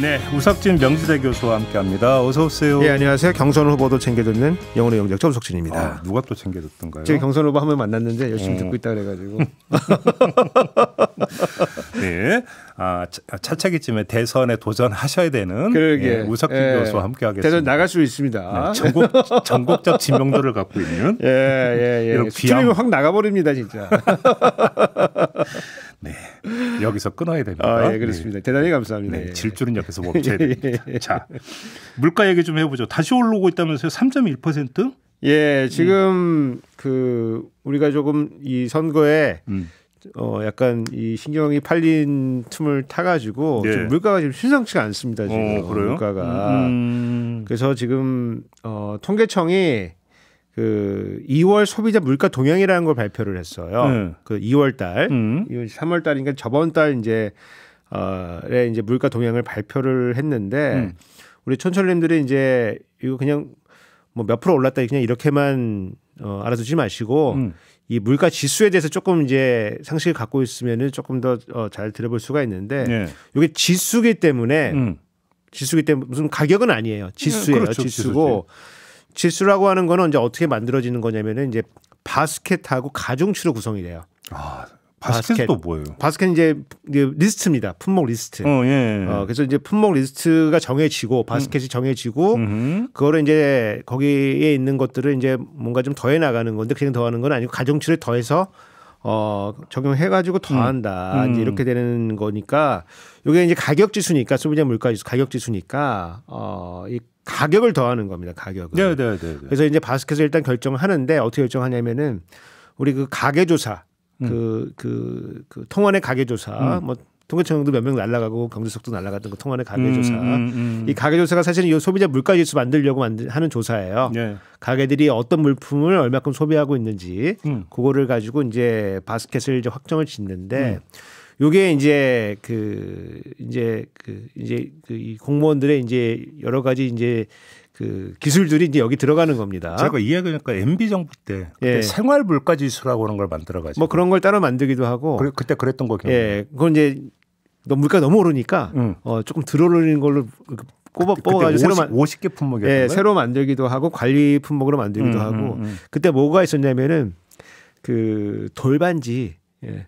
네, 우석진 명지대 교수와 함께합니다. 어서 오세요. 예, 안녕하세요. 경선 후보도 챙겨듣는 영혼의 영작 정석진입니다. 아, 누가 또 챙겨듣던가요? 제가 경선 후보 한번 만났는데 열심히 음. 듣고 있다 그래가지고. 네, 아, 아 차차기쯤에 대선에 도전하셔야 되는 예, 우석진 예. 교수와 함께하겠습니다. 대선 나갈 수 있습니다. 네, 전국 전국적 지명도를 갖고 있는. 예, 예, 예. 이런 귀함... 확 나가버립니다 진짜. 네. 여기서 끊어야 됩니다. 아, 예, 그렇습니다. 네. 대단히 감사합니다. 네, 예. 질주는 옆에서 멈춰야 됩니다. 예. 자, 물가 얘기 좀 해보죠. 다시 올르고 있다면서요? 3.1%? 예, 음. 지금 음. 그 우리가 조금 이 선거에 음. 어 약간 이 신경이 팔린 틈을 타가지고 예. 지금 물가가 지금 심상치가 않습니다. 지금 어, 물가가 음. 그래서 지금 어 통계청이 그 2월 소비자 물가 동향이라는 걸 발표를 했어요. 음. 그 2월 달, 음. 2월 3월 달이니까 저번 달 이제 어에 이제 물가 동향을 발표를 했는데 음. 우리 촌철님들이 이제 이거 그냥 뭐 몇 프로 올랐다 그냥 이렇게만 어 알아두지 마시고 음. 이 물가 지수에 대해서 조금 이제 상식을 갖고 있으면은 조금 더잘 어, 들어볼 수가 있는데 네. 이게 지수기 때문에 음. 지수기 때문에 무슨 가격은 아니에요. 지수예요. 네, 그렇죠, 지수고 지수지. 질수라고 하는 거는 이제 어떻게 만들어지는 거냐면은 이제 바스켓하고 가중추로 구성이 돼요. 아. 바스켓 또 뭐예요? 바스켓 이제 리스트입니다. 품목 리스트. 어, 예, 예, 어, 그래서 이제 품목 리스트가 정해지고 음. 바스켓이 음. 정해지고 그거를 이제 거기에 있는 것들을 이제 뭔가 좀 더해 나가는 건데 그냥 더하는 건 아니고 가중치를 더해서 어, 적용해가지고 더한다. 음. 음. 이렇게 되는 거니까 이게 이제 가격 지수니까 소비자 물가 지수 가격 지수니까 어, 이 가격을 더하는 겁니다. 가격을. 네, 네, 네, 네. 그래서 이제 바스켓에서 일단 결정하는데 어떻게 결정하냐면은 우리 그 가계 조사 그그 음. 그, 그, 그 통원의 가계 조사 음. 뭐 통계청도 몇 명 날라가고 경제석도 날라갔던 그 통화의 가계조사. 음, 음, 음, 이 가계조사가 사실은 이 소비자 물가지수 만들려고 만들, 하는 조사예요. 예. 가게들이 어떤 물품을 얼마큼 소비하고 있는지 음. 그거를 가지고 이제 바스켓을 이제 확정을 짓는데 음. 요게 이제 그 이제 그 이제 그이 공무원들의 이제 여러 가지 이제 그 기술들이 이제 여기 들어가는 겁니다. 제가 이야기하니까 MB 정부 때 예. 생활 물가 지수라고 하는 걸 만들어 가지고 뭐 그런 걸 따로 만들기도 하고 그래, 그때 그랬던 거기억 예. 그건 이제 너무 물가 너무 오르니까 음. 어 조금 들어올리는 걸로 그 꼽아 뽑아 가지고 새로 만 50개 품목이 예, 새로 만들기도 하고 관리 품목으로 만들기도 음, 음 하고 음, 음, 그때 뭐가 있었냐면은 그 돌반지 예.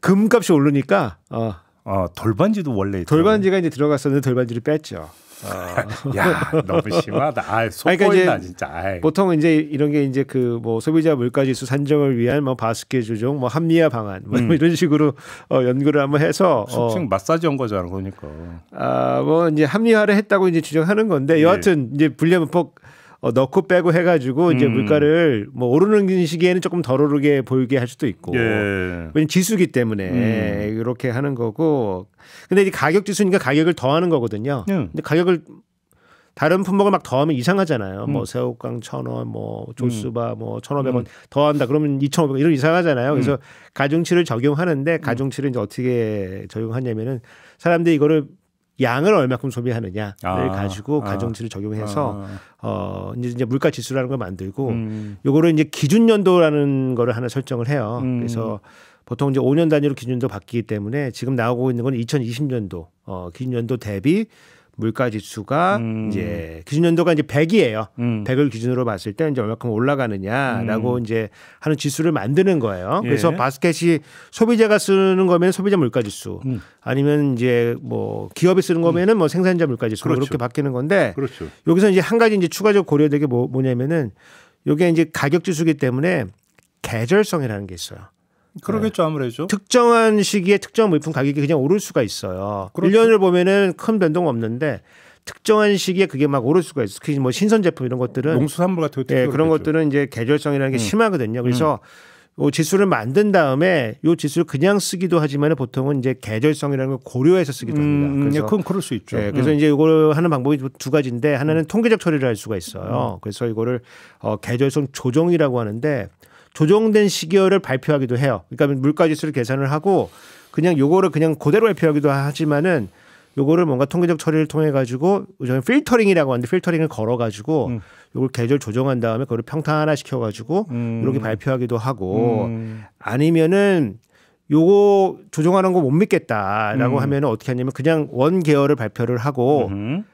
금값이 오르니까 어 아, 돌반지도 원래 있더라고요. 돌반지가 이제 들어갔었는데 돌반지를 뺐죠. 어. 야 너무 심하다. 아, 속보인다 그러니까 진짜. 아이. 보통 이제 이런 게 이제 그 뭐 소비자 물가지수 산정을 위한 뭐 바스켓 조정, 뭐 합리화 방안 뭐 음. 이런 식으로 어, 연구를 한번 해서 수칭 어. 마사지 온 거잖아, 그러니까. 아뭐 이제 합리화를 했다고 이제 주장하는 건데 예. 여하튼 예. 이제 불리하면 폭 어, 넣고 빼고 해가지고 이제 음. 물가를 뭐 오르는 시기에는 조금 덜 오르게 보이게 할 수도 있고 예. 왜냐면 지수기 때문에 음. 이렇게 하는 거고 근데 이제 가격 지수니까 가격을 더하는 거거든요. 예. 근데 가격을 다른 품목을 막 더하면 이상하잖아요. 뭐 음. 뭐 새우깡 천 원, 뭐 조수바 음. 뭐 천오백 원 음. 더한다 그러면 이천오백 원 이런 이상하잖아요. 음. 그래서 가중치를 적용하는데 가중치를 이제 어떻게 적용하냐면은 사람들이 이거를 양을 얼마큼 소비하느냐를 아, 가지고 아, 가정치를 아, 적용해서 아, 어 이제, 이제 물가 지수라는 걸 만들고 음. 요거를 이제 기준 연도라는 거를 하나 설정을 해요. 음. 그래서 보통 이제 5년 단위로 기준도 바뀌기 때문에 지금 나오고 있는 건 2020년도 어 기준 연도 대비 물가 지수가 음. 이제 기준 연도가 이제 100이에요. 음. 100을 기준으로 봤을 때 이제 얼마큼 올라가느냐라고 음. 이제 하는 지수를 만드는 거예요. 예. 그래서 바스켓이 소비자가 쓰는 거면 소비자 물가 지수 음. 아니면 이제 뭐 기업이 쓰는 음. 거면은 뭐 생산자 물가 지수 뭐 그렇죠. 그렇게 바뀌는 건데 그렇죠. 여기서 이제 한 가지 이제 추가적 고려되게 뭐, 뭐냐면은 요게 이제 가격 지수기 때문에 계절성이라는 게 있어요. 그러겠죠 네. 아무래도 특정한 시기에 특정 물품 가격이 그냥 오를 수가 있어요. 그렇죠. 1년을 보면은 큰 변동 없는데 특정한 시기에 그게 막 오를 수가 있어요. 특히 뭐 신선 제품 이런 것들은 농수산물 같은 것도 예, 그런 것들은 이제 계절성이라는 게 음. 심하거든요. 그래서 음. 요 지수를 만든 다음에 요 지수를 그냥 쓰기도 하지만 보통은 이제 계절성이라는 걸 고려해서 쓰기도 음, 합니다. 음, 그래서 예, 그건 그럴 수 있죠. 예, 그래서 음. 이제 이걸 하는 방법이 두 가지인데 하나는 음. 통계적 처리를 할 수가 있어요. 음. 그래서 이거를 어, 계절성 조정이라고 하는데 조정된 시기열을 발표하기도 해요. 그러니까 물가지수를 계산을 하고 그냥 요거를 그냥 그대로 발표하기도 하지만은 요거를 뭔가 통계적 처리를 통해 가지고 저는 필터링이라고 하는데 필터링을 걸어 가지고 음. 요걸 계절 조정한 다음에 그걸 평탄화 시켜 가지고 음. 이렇게 발표하기도 하고 음. 아니면은 요거 조정하는 거 못 믿겠다라고 음. 하면은 어떻게 하냐면 그냥 원 계열을 발표를 하고 음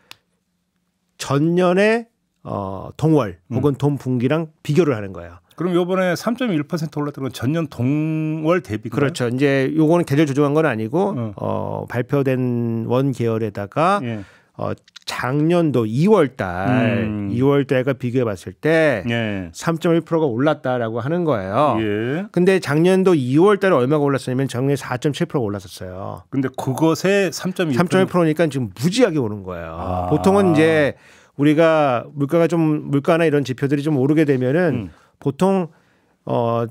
전년에 어 동월 음. 혹은 음. 돈 분기랑 비교를 하는 거예요. 그럼 요번에 3.1% 올랐던 건 전년 동월 대비 그렇죠. 이제 요거는 계절 조정한 건 아니고 어, 어 발표된 원 계열에다가 예. 어, 작년도 2월 달, 음. 2월 달과 비교해 봤을 때 예. 3.1%가 올랐다라고 하는 거예요. 예. 근데 작년도 2월 달에 얼마가 올랐었냐면 작년에 4.7%가 올랐었어요. 근데 그것에 3.1% 3.1%니까 지금 무지하게 오른 거예요. 아. 보통은 이제 우리가 물가가 좀 물가나 이런 지표들이 좀 오르게 되면은 음. 보통 어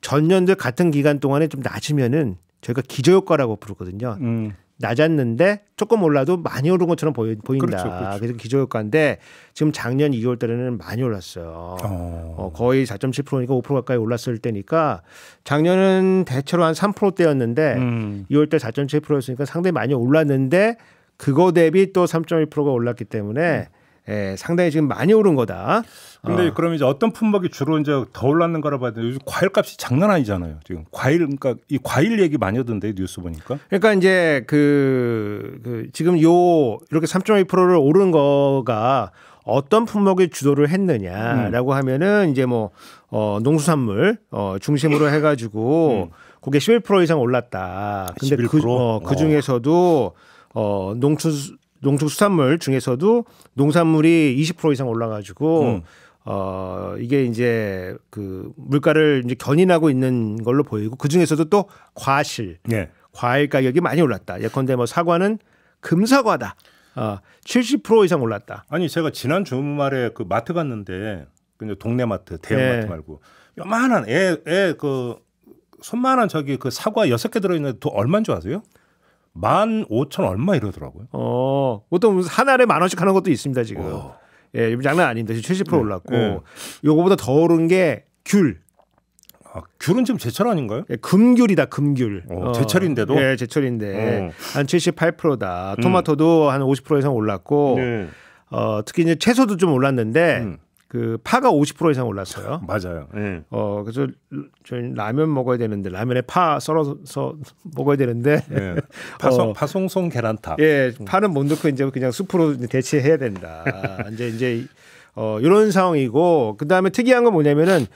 전년도 같은 기간 동안에 좀 낮으면은 저희가 기저효과라고 부르거든요. 음. 낮았는데 조금 올라도 많이 오른 것처럼 보이, 보인다. 그렇죠, 그렇죠. 그래서 기저효과인데 지금 작년 2월 달에는 많이 올랐어요. 어. 어 거의 4.7%니까 5% 가까이 올랐을 때니까 작년은 대체로 한 3%대였는데 음. 2월 달 4.7%였으니까 상당히 많이 올랐는데 그거 대비 또 3.1%가 올랐기 때문에 음. 예, 상당히 지금 많이 오른 거다. 근데 어. 그럼 이제 어떤 품목이 주로 이제 더 올랐는 가를 봐야 되는데 요즘 과일 값이 장난 아니잖아요. 지금 과일 그러니까 이 과일 얘기 많이 하던데 뉴스 보니까. 그러니까 이제 그, 그 지금 요 이렇게 3.2%를 오른 거가 어떤 품목이 주도를 했느냐라고 음. 하면은 이제 뭐 어, 농수산물 어, 중심으로 해가지고 음. 그게 11% 이상 올랐다. 근데 11%? 그, 어, 그, 어, 그 중에서도 어, 농축 농축수산물 중에서도 농산물이 20% 이상 올라가지고 음. 어 이게 이제 그 물가를 이제 견인하고 있는 걸로 보이고 그 중에서도 또 과실, 예. 과일 가격이 많이 올랐다. 예컨대 뭐 사과는 금사과다. 어70% 이상 올랐다. 아니 제가 지난 주말에 그 마트 갔는데 그냥 동네 마트 대형 예. 마트 말고 요만한 애애그 손만한 저기 그 사과 여섯 개 들어있는 돈 얼마인 줄 아세요? 만 오천 얼마 이러더라고요. 어, 보통 한 알에 만 원씩 하는 것도 있습니다 지금. 어. 예, 장난 아닌데 지금 70% 네. 올랐고 네. 요거보다 더 오른 게 귤. 아, 귤은 지금 제철 아닌가요? 예, 금귤이다 금귤. 어, 어. 제철인데도? 예, 제철인데 어. 한 78%다. 음. 토마토도 음. 한50% 이상 올랐고 네. 어, 특히 이제 채소도 좀 올랐는데. 음. 그 파가 50% 이상 올랐어요. 맞아요. 네. 어 그래서 저희 라면 먹어야 되는데 라면에 파 썰어서 먹어야 되는데 네. 예. 파송 어, 파송송 계란탕. 예, 파는 못 넣고 이제 그냥 수프로 대체해야 된다. 이제 이제 어 이런 상황이고 그 다음에 특이한 건 뭐냐면은.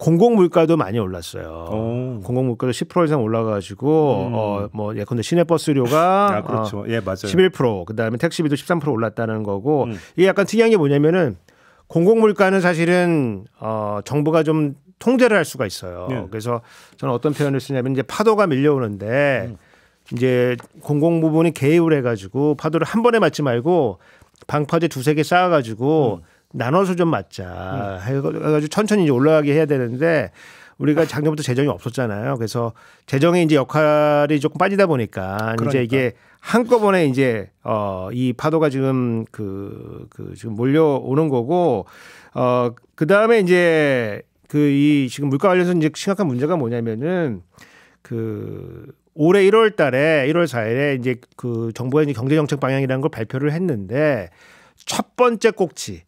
공공 물가도 많이 올랐어요. 오. 공공 물가도 10% 이상 올라가지고 음. 어뭐 예컨대 시내버스료가 아, 그렇죠. 어, 예 맞아요. 11% 그다음에 택시비도 13% 올랐다는 거고 음. 이게 약간 특이한 게 뭐냐면은 공공물가는 사실은 어, 정부가 좀 통제를 할 수가 있어요. 네. 그래서 저는 어떤 표현을 쓰냐면 이제 파도가 밀려오는데 음. 이제 공공 부분이 개입을 해가지고 파도를 한 번에 맞지 말고 방파제 두세 개 쌓아가지고 음. 나눠서 좀 맞자 음. 해가지고 천천히 이제 올라가게 해야 되는데 우리가 작년부터 재정이 없었잖아요. 그래서 재정의 이제 역할이 조금 빠지다 보니까 그러니까. 이제 이게 한꺼번에 이제 어 이 파도가 지금 그그 그 지금 몰려오는 거고 어 그다음에 이제 그 이 지금 물가 관련해서 이제 심각한 문제가 뭐냐면은 그 올해 1월 달에 1월 4일에 이제 그정부의 이제 경제 정책 방향이라는 걸 발표를 했는데 첫 번째 꼭지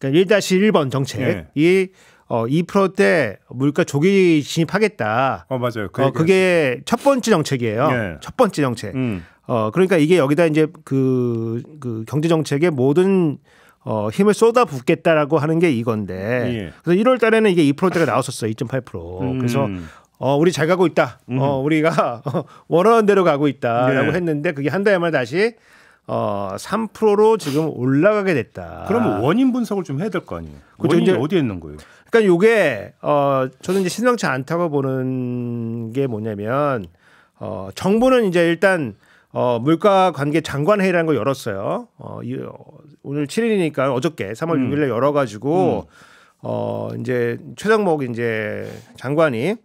그러니까 1-1번 정책이 네. 어, 2%대 물가 조기 진입하겠다. 어, 맞아요. 그 어, 그게 첫 번째 정책이에요. 예. 첫 번째 정책. 음. 어, 그러니까 이게 여기다 이제 그, 그 경제 정책의 모든 어, 힘을 쏟아붓겠다라고 하는 게 이건데. 예. 그래서 1월 달에는 이게 2%대가 나왔었어요. 2.8%. 음. 그래서 어, 우리 잘 가고 있다. 음. 어, 우리가 어, 원하는 대로 가고 있다라고 예. 했는데 그게 한 달에 만 다시 어 3%로 지금 올라가게 됐다. 그러면 원인 분석을 좀 해야 될 거 아니에요. 그렇죠. 원인이 어디에 있는 거예요? 그러니까 요게 어 저는 이제 신성치 않다고 보는 게 뭐냐면 어 정부는 이제 일단 어 물가 관계 장관 회의라는 걸 열었어요. 어 이, 어, 오늘 7일이니까 어저께 3월 음. 6일에 열어 가지고 음. 어 이제 최정목 이제 장관이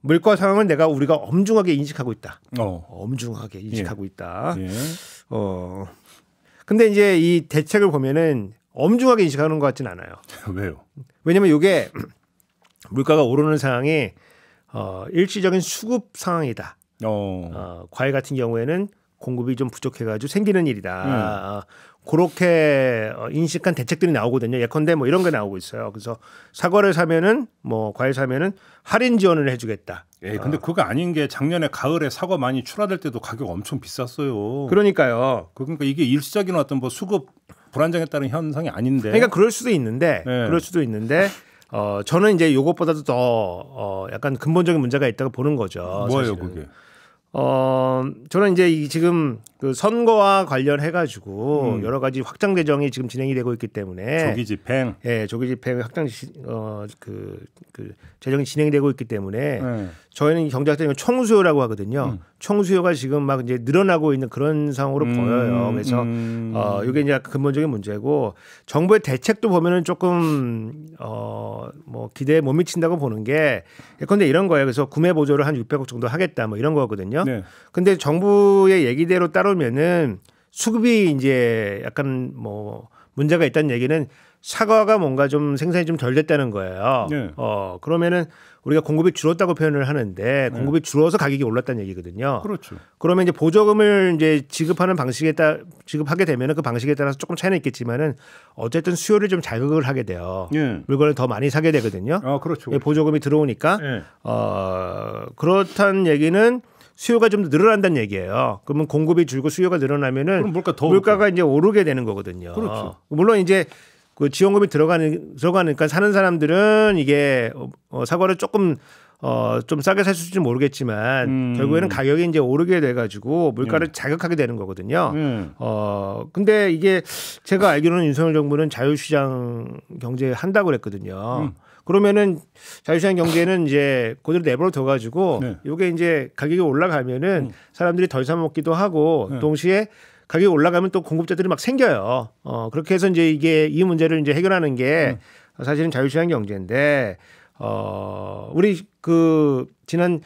물가 상황을 내가 우리가 엄중하게 인식하고 있다. 어. 엄중하게 인식하고 예. 있다. 예. 어 근데 이제 이 대책을 보면은 엄중하게 인식하는 것 같진 않아요. 왜요? 왜냐면 이게 물가가 오르는 상황이 어, 일시적인 수급 상황이다. 어. 어. 과일 같은 경우에는 공급이 좀 부족해가지고 생기는 일이다. 음. 어, 그렇게 어, 인식한 대책들이 나오거든요. 예컨대 뭐 이런 게 나오고 있어요. 그래서 사과를 사면은 뭐 과일 사면은 할인 지원을 해주겠다. 예, 근데 어. 그거 아닌 게 작년에 가을에 사과 많이 출하될 때도 가격 엄청 비쌌어요. 그러니까요. 그러니까 이게 일시적인 어떤 뭐 수급 불안정했다는 현상이 아닌데. 그러니까 그럴 수도 있는데 네. 그럴 수도 있는데 어 저는 이제 요것보다도 더 어, 약간 근본적인 문제가 있다고 보는 거죠. 뭐예요, 사실은. 그게? 어 저는 이제 이 지금 그 선거와 관련해 가지고 음. 여러 가지 확장 대정이 지금 진행이 되고 있기 때문에 조기 집행 예 조기 집행 확장 어, 그그 그 재정이 진행되고 있기 때문에 네. 저희는 경제학 때문에 총수요라고 하거든요. 음. 총수요가 지금 막 이제 늘어나고 있는 그런 상황으로 음. 보여요. 그래서 음. 어 이게 이제 근본적인 문제고 정부의 대책도 보면은 조금 어뭐 기대에 못 미친다고 보는 게 예컨대 이런 거예요. 그래서 구매 보조를 한 600억 정도 하겠다 뭐 이런 거거든요. 네. 근데 정부의 얘기대로 따르면은 수급이 이제 약간 뭐 문제가 있다는 얘기는 사과가 뭔가 좀 생산이 좀 덜 됐다는 거예요. 네. 어, 그러면은 우리가 공급이 줄었다고 표현을 하는데 네. 공급이 줄어서 가격이 올랐다는 얘기거든요. 그렇죠. 그러면 이제 보조금을 이제 지급하는 방식에 따라 지급하게 되면은 그 방식에 따라서 조금 차이는 있겠지만은 어쨌든 수요를 좀 자극을 하게 돼요. 네. 물건을 더 많이 사게 되거든요. 아, 그렇죠. 예, 그렇죠. 보조금이 들어오니까 네. 어, 그렇다는 얘기는 수요가 좀 늘어난다는 얘기예요. 그러면 공급이 줄고 수요가 늘어나면은 물가 가 오르게. 이제 오르게 되는 거거든요. 그렇죠. 물론 이제 그 지원금이 들어가는 들어가니까 사는 사람들은 이게 어, 사과를 조금 어, 좀 싸게 살 수 있을지 모르겠지만 음. 결국에는 가격이 이제 오르게 돼가지고 물가를 예. 자극하게 되는 거거든요. 예. 어, 근데 이게 제가 알기로는 윤석열 정부는 자유시장 경제 한다고 그랬거든요. 음. 그러면은 자유시장 경제는 이제 그대로 내버려둬 가지고 네. 요게 이제 가격이 올라가면은 음. 사람들이 덜 사먹기도 하고 네. 동시에 가격이 올라가면 또 공급자들이 막 생겨요. 어, 그렇게 해서 이제 이게 이 문제를 이제 해결하는 게 음. 사실은 자유시장 경제인데 어, 우리 그 지난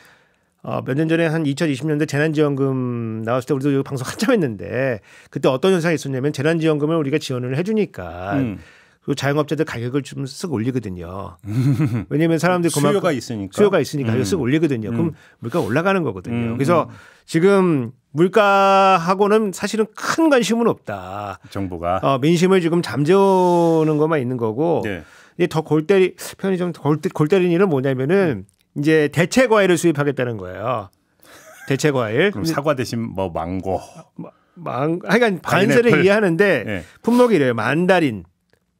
어, 몇 년 전에 한 2020년대 재난지원금 나왔을 때 우리도 방송 한참 했는데 그때 어떤 현상이 있었냐면 재난지원금을 우리가 지원을 해주니까 음. 그 자영업자들 가격을 좀쓱 올리거든요. 왜냐하면 사람들이 수요가 있으니까 수요가 있으니까 음. 쓱 올리거든요. 그럼 음. 물가 올라가는 거거든요. 음. 그래서 음. 지금 물가하고는 사실은 큰 관심은 없다. 정부가 어, 민심을 지금 잠재우는 것만 있는 거고 네. 이제 더 골때리 표현이 좀골 때리는 일은 뭐냐면은 이제 대체 과일을 수입하겠다는 거예요. 대체 과일. 그럼 사과 대신 뭐 망고. 망 하여간 관세를 이해하는데 네. 품목이 래요 만다린.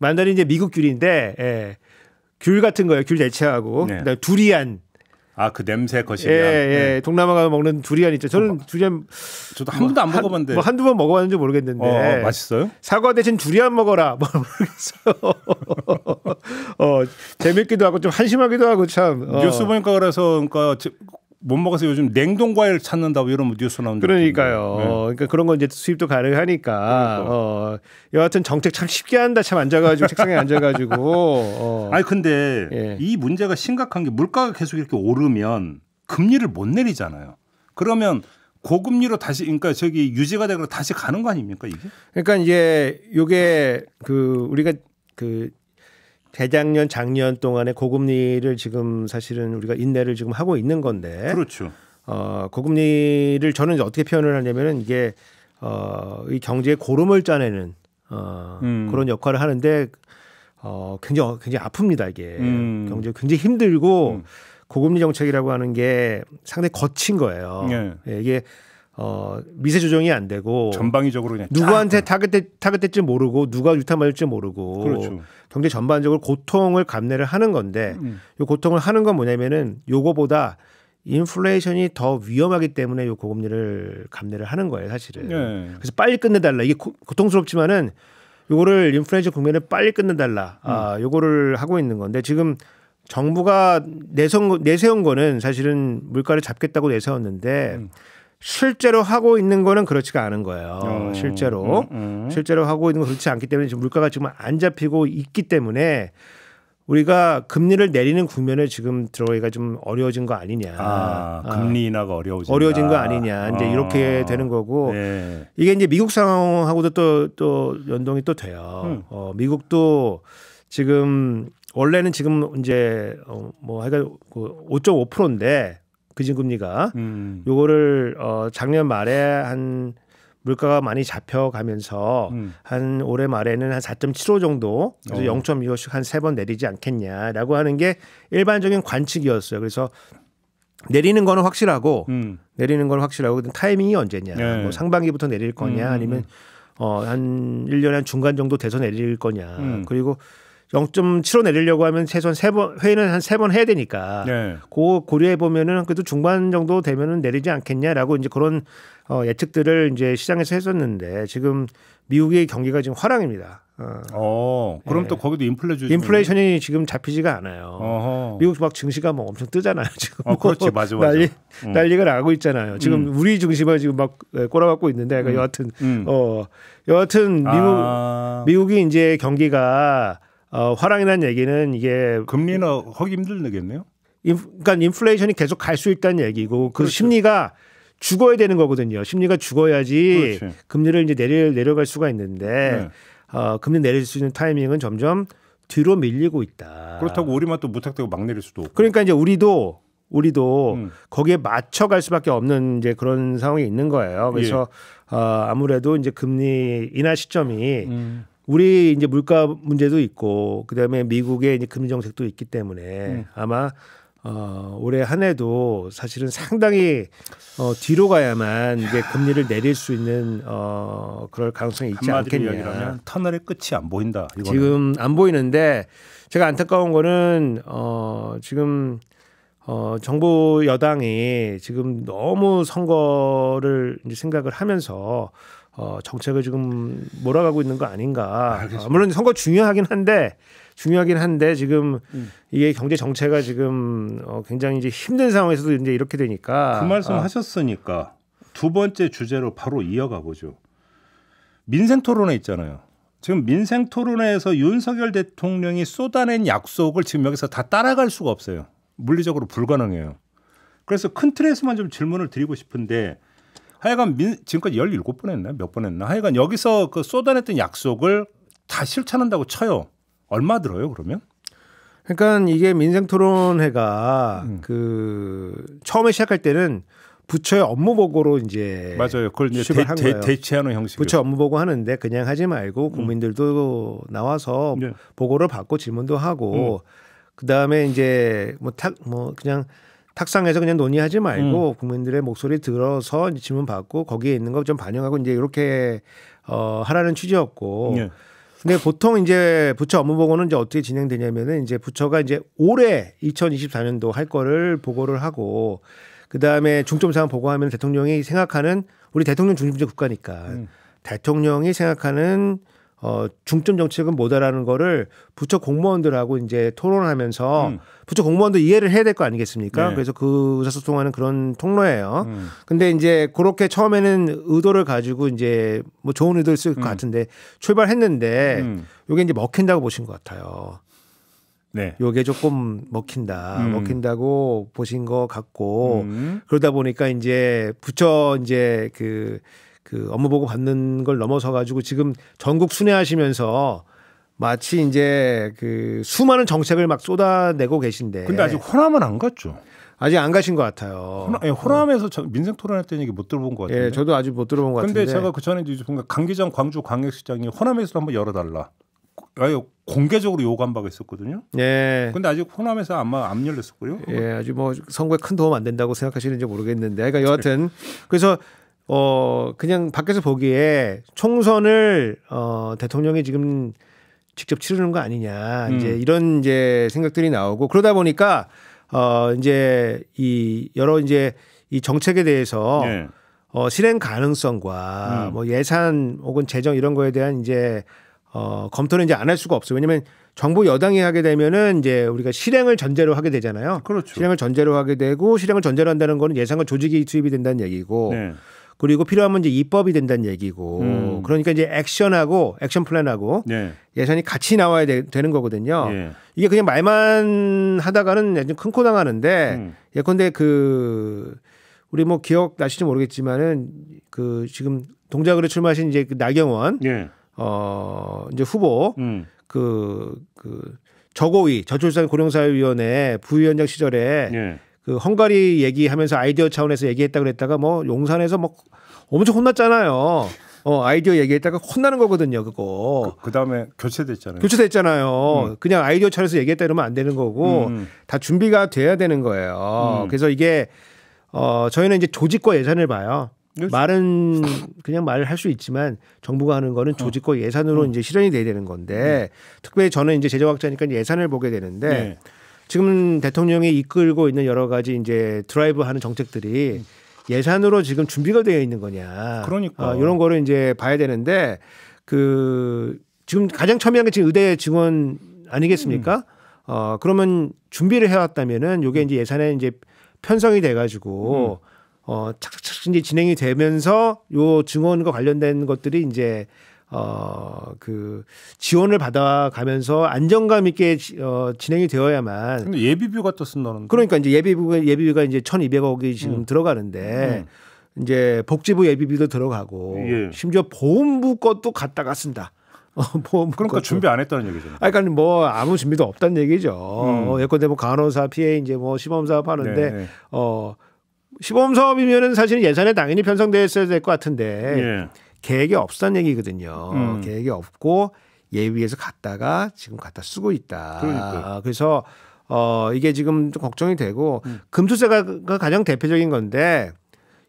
만다린 이제 미국 귤인데 예. 귤 같은 거예요. 귤 대체하고 네. 그다음에 두리안 아그 냄새 거시기한. 예, 예. 네. 동남아 가서 먹는 두리안 있죠. 저는 뭐, 두리안 저도 뭐, 한 번도 안 먹어봤는데. 뭐 한두 번 먹어봤는지 모르겠는데. 어, 어 맛있어요? 사과 대신 두리안 먹어라. 뭐 모르겠어요. 어 재밌기도 하고 좀 한심하기도 하고 참. 어. 뉴스 보니까 그래서 그러니까 못 먹어서 요즘 냉동 과일 찾는다고 이런 뉴스 나온다. 그러니까요. 네. 그러니까 그런 건 이제 수입도 가능하니까. 그러니까. 어, 여하튼 정책 참 쉽게 한다. 참 앉아가지고 책상에 앉아가지고. 어. 아니 근데 예. 이 문제가 심각한 게 물가가 계속 이렇게 오르면 금리를 못 내리잖아요. 그러면 고금리로 다시 그러니까 저기 유지가 되고 다시 가는 거 아닙니까 이게? 그러니까 이제 요게 그 우리가 그 재작년 작년 동안에 고금리를 지금 사실은 우리가 인내를 지금 하고 있는 건데. 그렇죠. 어, 고금리를 저는 이제 어떻게 표현을 하냐면은 이게 어, 이 경제의 고름을 짜내는 어, 음. 그런 역할을 하는데 어, 굉장히 굉장히 아픕니다 이게 음. 경제 굉장히 힘들고 음. 고금리 정책이라고 하는 게 상당히 거친 거예요. 네. 예. 이게 어, 미세 조정이 안 되고 전방위적으로 그냥 누구한테 타겟 타겟될지 모르고 누가 유탄 맞을지 모르고 그렇죠. 경제 전반적으로 고통을 감내를 하는 건데 음. 이 음. 고통을 하는 건 뭐냐면은 요거보다 인플레이션이 더 위험하기 때문에 요 고금리를 감내를 하는 거예요, 사실은. 예. 그래서 빨리 끝내달라. 이게 고, 통스럽지만은 요거를 인플레이션 국면을 빨리 끝내달라. 아, 음. 아, 요거를 하고 있는 건데 지금 정부가 내선 내세운 거는 사실은 물가를 잡겠다고 내세웠는데 음. 실제로 하고 있는 거는 그렇지가 않은 거예요. 어, 실제로 음, 음. 실제로 하고 있는 건 그렇지 않기 때문에 지금 물가가 지금 안 잡히고 있기 때문에 우리가 금리를 내리는 국면에 지금 들어가기가 좀 어려워진 거 아니냐. 아, 아. 금리 인하가 어려워진 어려워진 거 아니냐. 이제 어. 이렇게 되는 거고 네. 이게 이제 미국 상황하고도 또또 또 연동이 또 돼요. 음. 어, 미국도 지금 원래는 지금 이제 어, 뭐 하여간 5.5%인데 그 기준금리가 음. 요거를 어, 작년 말에 한 물가가 많이 잡혀가면서 음. 한 올해 말에는 한 4.75 정도 그래서 어. 0.25씩 한 세 번 내리지 않겠냐라고 하는 게 일반적인 관측이었어요. 그래서 내리는 거는 확실하고 음. 내리는 건 확실하고 타이밍이 언제냐 네. 뭐 상반기부터 내릴 거냐 음, 음, 음. 아니면 어, 한 1년에 한 중간 정도 돼서 내릴 거냐 그리고 0.75 내리려고 하면 최소한 세번 회의는 한 세 번 해야 되니까 네. 그 고려해 보면은 그래도 중반 정도 되면은 내리지 않겠냐라고 이제 그런 어 예측들을 이제 시장에서 했었는데 지금 미국의 경기가 지금 화랑입니다. 어, 어 그럼 예. 또 거기도 인플레이션 인플레이션이 지금 잡히지가 않아요. 어허. 미국 막 증시가 뭐 엄청 뜨잖아요. 지금 어, 그렇지 맞아 맞아 난리 음. 난리가 나고 있잖아요. 지금 음. 우리 증시만 지금 막 예, 꼬라박고 있는데 그러니까 음. 여하튼 음. 어 여하튼 미국 아. 미국이 이제 경기가 어, 화랑이라는 얘기는 이게 금리나 허기 힘들겠네요. 인프, 그러니까 인플레이션이 계속 갈 수 있다는 얘기고 그 그렇죠. 심리가 죽어야 되는 거거든요. 심리가 죽어야지 그렇지. 금리를 이제 내려 내려갈 수가 있는데 네. 어, 금리 내릴 수 있는 타이밍은 점점 뒤로 밀리고 있다. 그렇다고 우리만 또 무탁대고 막 내릴 수도 없고. 그러니까 이제 우리도 우리도 음. 거기에 맞춰갈 수밖에 없는 이제 그런 상황이 있는 거예요. 그래서 예. 어, 아무래도 이제 금리 인하 시점이 음. 우리 이제 물가 문제도 있고 그다음에 미국의 이제 금리 정책도 있기 때문에 음. 아마 어, 올해 한 해도 사실은 상당히 어, 뒤로 가야만 이제 금리를 내릴 수 있는 어, 그럴 가능성이 있지 않겠냐. 이야면 터널의 끝이 안 보인다. 이거는. 지금 안 보이는데 제가 안타까운 거는 어, 지금 어, 정부 여당이 지금 너무 선거를 이제 생각을 하면서 어, 정책을 지금 몰아가고 있는 거 아닌가. 아, 물론 선거 중요하긴 한데 중요하긴 한데 지금 음. 이게 경제 정체가 지금 어, 굉장히 이제 힘든 상황에서도 이제 이렇게 되니까 그 말씀 어. 아. 하셨으니까 두 번째 주제로 바로 이어가 보죠. 민생 토론회 있잖아요. 지금 민생 토론회에서 윤석열 대통령이 쏟아낸 약속을 지금 여기서 다 따라갈 수가 없어요. 물리적으로 불가능해요. 그래서 큰 틀에서만 좀 질문을 드리고 싶은데 하여간 민, 지금까지 17번 했나? 몇번 했나? 하여간 여기서 그 쏟아냈던 약속을 다 실천한다고 쳐요. 얼마 들어요, 그러면? 그러니까 이게 민생 토론회가 음. 그 처음에 시작할 때는 부처의 업무 보고로 이제 맞아요. 그걸 이제 대, 대, 대체하는 형식. 부처 업무 보고 하는데 그냥 하지 말고 음. 국민들도 음. 나와서 네. 보고를 받고 질문도 하고 음. 그다음에 이제 뭐 탁뭐 뭐 그냥 탁상에서 그냥 논의하지 말고 음. 국민들의 목소리 들어서 질문 받고 거기에 있는 거 좀 반영하고 이제 이렇게 어 하라는 취지였고. 예. 근데 보통 이제 부처 업무 보고는 이제 어떻게 진행되냐면은 이제 부처가 이제 올해 2024년도 할 거를 보고를 하고 그다음에 중점 사항 보고하면 대통령이 생각하는 우리 대통령 중심제 국가니까 음. 대통령이 생각하는 어, 중점 정책은 뭐다라는 거를 부처 공무원들하고 이제 토론하면서 음. 부처 공무원도 이해를 해야 될 거 아니겠습니까? 네. 그래서 그 의사소통하는 그런 통로예요. 음. 근데 이제 그렇게 처음에는 의도를 가지고 이제 뭐 좋은 의도를 쓸것 음. 같은데 출발했는데 음. 요게 이제 먹힌다고 보신 것 같아요. 네. 요게 조금 먹힌다. 음. 먹힌다고 보신 것 같고 음. 그러다 보니까 이제 부처 이제 그그 업무 보고 받는 걸 넘어서 가지고 지금 전국 순회하시면서 마치 이제 그 수많은 정책을 막 쏟아내고 계신데. 근데 아직 호남은 안 갔죠. 아직 안 가신 것 같아요. 호남, 예, 호남에서 저 민생 토론할 때 얘기 못 들어본 것 같아요. 예, 저도 아직 못 들어본 것 근데 같은데. 근데 제가 그 전에 이제 뭔가 강기장 광주 광역시장이 호남에서 한번 열어달라. 아유 공개적으로 요구한 바가 있었거든요. 예. 근데 아직 호남에서 아마 안 열렸었고요. 예, 아직뭐 선거에 큰 도움 안 된다고 생각하시는지 모르겠는데, 그러니까 여하튼 그래서 어, 그냥 밖에서 보기에 총선을 어, 대통령이 지금 직접 치르는 거 아니냐. 음. 이제 이런 이제 생각들이 나오고 그러다 보니까 어, 이제 이 여러 이제 이 정책에 대해서 네. 어, 실행 가능성과 음. 뭐 예산 혹은 재정 이런 거에 대한 이제 어, 검토는 이제 안 할 수가 없어요. 왜냐면 정부 여당이 하게 되면은 이제 우리가 실행을 전제로 하게 되잖아요. 그렇죠. 실행을 전제로 하게 되고 실행을 전제로 한다는 거는 예산과 조직이 투입이 된다는 얘기고 네. 그리고 필요하면 이제 입법이 된다는 얘기고 음. 그러니까 이제 액션하고 액션 플랜하고 네. 예산이 같이 나와야 되, 는 거거든요. 예. 이게 그냥 말만 하다가는 큰코 당하는데 음. 예컨대 그 우리 뭐 기억 나실지 모르겠지만은 그 지금 동작으로 출마하신 이제 그 나경원 예. 어 이제 후보 음. 그, 그 저고위 저출산 고령사회위원회 부위원장 시절에 예. 그 헝가리 얘기하면서 아이디어 차원에서 얘기했다 그랬다가 뭐 용산에서 뭐 엄청 혼났잖아요. 어 아이디어 얘기했다가 혼나는 거거든요 그거. 그, 그 다음에 교체됐잖아요. 교체됐잖아요. 음. 그냥 아이디어 차원에서 얘기했다 이러면 안 되는 거고 음. 다 준비가 돼야 되는 거예요. 음. 그래서 이게 어 저희는 이제 조직과 예산을 봐요. 그렇지. 말은 그냥 말을 할 수 있지만 정부가 하는 거는 어. 조직과 예산으로 어. 이제 실현이 돼야 되는 건데 네. 특별히 저는 이제 제조학자니까 예산을 보게 되는데. 네. 지금 대통령이 이끌고 있는 여러 가지 이제 드라이브 하는 정책들이 예산으로 지금 준비가 되어 있는 거냐. 그러니까. 어, 이런 거를 이제 봐야 되는데 그 지금 가장 첨예한 게 지금 의대 증원 아니겠습니까? 음. 어, 그러면 준비를 해왔다면은 요게 이제 예산에 이제 편성이 돼가지고 음. 어, 착착 이제 진행이 되면서 요 증언과 관련된 것들이 이제 어, 그 지원을 받아가면서 안정감 있게 지, 어, 진행이 되어야만. 근데 예비비가 또 쓴다는. 그러니까 이제 예비비가 예비비가 이제 1,200억이 지금 음. 들어가는데 음. 이제 복지부 예비비도 들어가고 예. 심지어 보험부 것도 갖다가 쓴다. 어, 보험 그러니까 것도. 준비 안 했다는 얘기죠. 아, 그러니까 뭐 아무 준비도 없다는 얘기죠. 음. 예컨대 뭐 간호사 피해 이제 뭐 시범 사업 하는데 네. 네. 어 시범 사업이면은 사실 예산에 당연히 편성돼 있어야 될 것 같은데. 예. 계획이 없었다는 얘기거든요. 음. 계획이 없고 예비에서 갔다가 지금 갖다 쓰고 있다. 그러니까. 그래서 어 이게 지금 좀 걱정이 되고 음. 금투세가 가장 대표적인 건데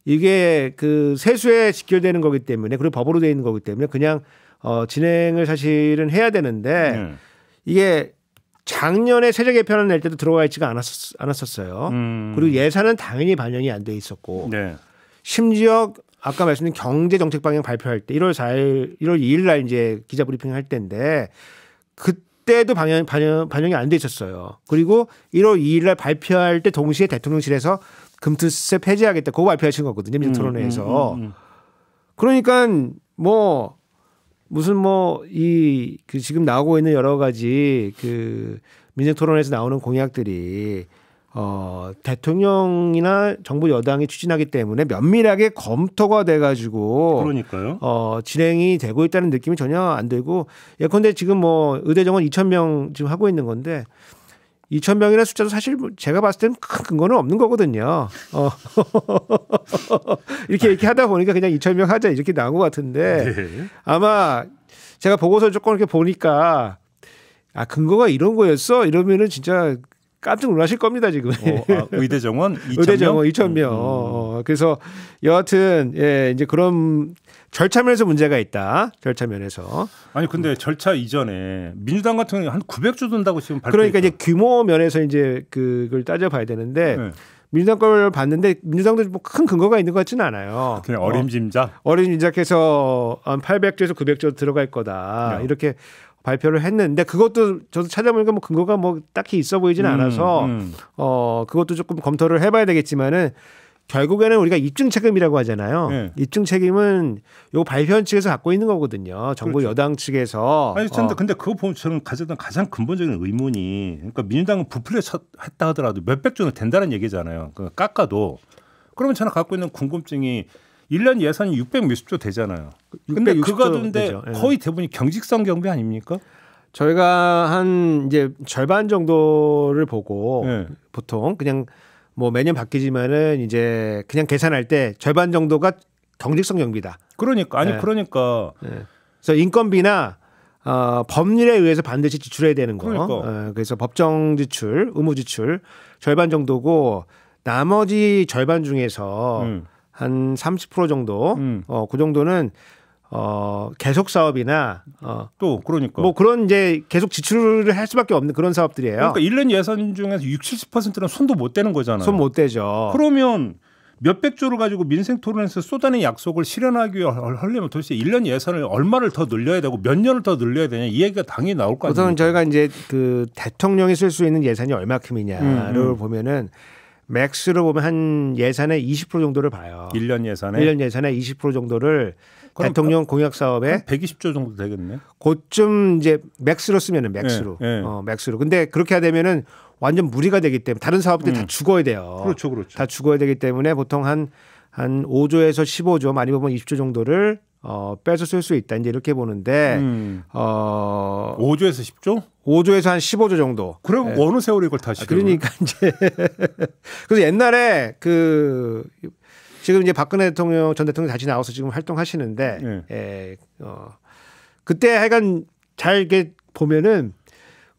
이게 그 세수에 직결되는 거기 때문에 그리고 법으로 돼 있는 거기 때문에 그냥 어 진행을 사실은 해야 되는데 음. 이게 작년에 세제 개편을 낼 때도 들어가 있지가 않았었, 어요 음. 그리고 예산은 당연히 반영이 안 돼 있었고 네. 심지어 아까 말씀드린 경제 정책 방향 발표할 때 1월 4일, 1월 2일 날 이제 기자 브리핑 할 때인데 그때도 방향, 반영, 반영이 안되셨어요 그리고 1월 2일 날 발표할 때 동시에 대통령실에서 금투세 폐지하겠다. 그거 발표하신 거거든요. 민주 음, 토론회에서. 음, 음, 그러니까 뭐 무슨 뭐이그 지금 나오고 있는 여러 가지 그 민생 토론에서 회 나오는 공약들이 어, 대통령이나 정부 여당이 추진하기 때문에 면밀하게 검토가 돼가지고 그러니까요. 어, 진행이 되고 있다는 느낌이 전혀 안 들고 예컨대 지금 뭐 의대정원 2천 명 지금 하고 있는 건데 2천 명이라는 숫자도 사실 제가 봤을 때는 큰 근거는 없는 거거든요. 어. 이렇게 이렇게 하다 보니까 그냥 2천 명 하자 이렇게 나온 것 같은데 네. 아마 제가 보고서 조금 이렇게 보니까 아 근거가 이런 거였어 이러면은 진짜 깜짝 놀라실 겁니다 지금. 어, 아, 의대 정원 2 0명 의대 정원 2 0명 음. 음. 어, 어, 그래서 여하튼 예, 이제 그런 절차 면에서 문제가 있다. 절차 면에서. 아니 근데 음. 절차 이전에 민주당 같은 경우에 한 900조 든다고 지금 발표. 그러니까 이제 규모 면에서 이제 그걸 따져봐야 되는데. 네. 민주당 걸 봤는데 민주당도 뭐 큰 근거가 있는 것 같지는 않아요. 아, 그냥 어림짐작. 어, 림짐작해서한 800조에서 900조 들어갈 거다. 네. 이렇게 발표를 했는데 그것도 저도 찾아보니까 뭐 근거가 뭐 딱히 있어 보이지는 음, 않아서 음, 음. 어 그것도 조금 검토를 해봐야 되겠지만은 결국에는 우리가 입증 책임이라고 하잖아요. 네. 입증 책임은 요 발표한 측에서 갖고 있는 거거든요. 정부 그렇죠. 여당 측에서. 아니 근데 어. 근데 그거 보면 저는 가졌 가장 근본적인 의문이 그러니까 민주당은 부풀려 했다 하더라도 몇백 조는 된다는 얘기잖아요. 그러니까 깎아도 그러면 저는 갖고 있는 궁금증이 1년 예산이 600몇십조 되잖아요. 근데 그거 돈데 예. 거의 대부분이 경직성 경비 아닙니까? 저희가 한 이제 절반 정도를 보고 네. 보통 그냥 뭐 매년 바뀌지만은 이제 그냥 계산할 때 절반 정도가 경직성 경비다. 그러니까 아니 네. 그러니까 네. 그래서 인건비나 어, 법률에 의해서 반드시 지출해야 되는 거. 그러니까. 예, 그래서 법정 지출, 의무 지출 절반 정도고 나머지 절반 중에서 음. 한30% 정도 음. 어, 그 정도는 어, 계속 사업이나 어, 또 그러니까 뭐 그런 이제 계속 지출을 할 수밖에 없는 그런 사업들이에요. 그러니까 1년 예산 중에서 60, 70%는 손도 못 대는 거잖아요. 손 못 대죠. 그러면 몇백 조를 가지고 민생 토론에서 쏟아낸 약속을 실현하기 위해 하려면 도대체 1년 예산을 얼마를 더 늘려야 되고 몇 년을 더 늘려야 되냐 이 얘기가 당연히 나올 거 아니에요. 우선 저희가 이제 그 대통령이 쓸 수 있는 예산이 얼마큼이냐를 음, 음. 보면은 맥스로 보면 한 예산의 20% 정도를 봐요. 1년 예산에 1년 예산의 20% 정도를 대통령 그 공약 사업에 120조 정도 되겠네. 고쯤 이제 맥스로 쓰면은 맥스로. 네, 네. 어, 맥스로. 근데 그렇게 해야 되면은 완전 무리가 되기 때문에 다른 사업들 음. 다 죽어야 돼요. 그렇죠. 그렇죠. 다 죽어야 되기 때문에 보통 한한 한 5조에서 15조 많이 보면 20조 정도를 어, 빼서 쓸 수 있다. 이제 이렇게 보는데 음. 어 5조에서 10조? 5조에서 한 15조 정도. 그럼 예. 어느 세월에 이걸 다시 아, 그러니까 이제 그래서 옛날에 그 지금 이제 박근혜 대통령 전 대통령 다시 나와서 지금 활동하시는데 예. 예. 어 그때 하여간 잘게 보면은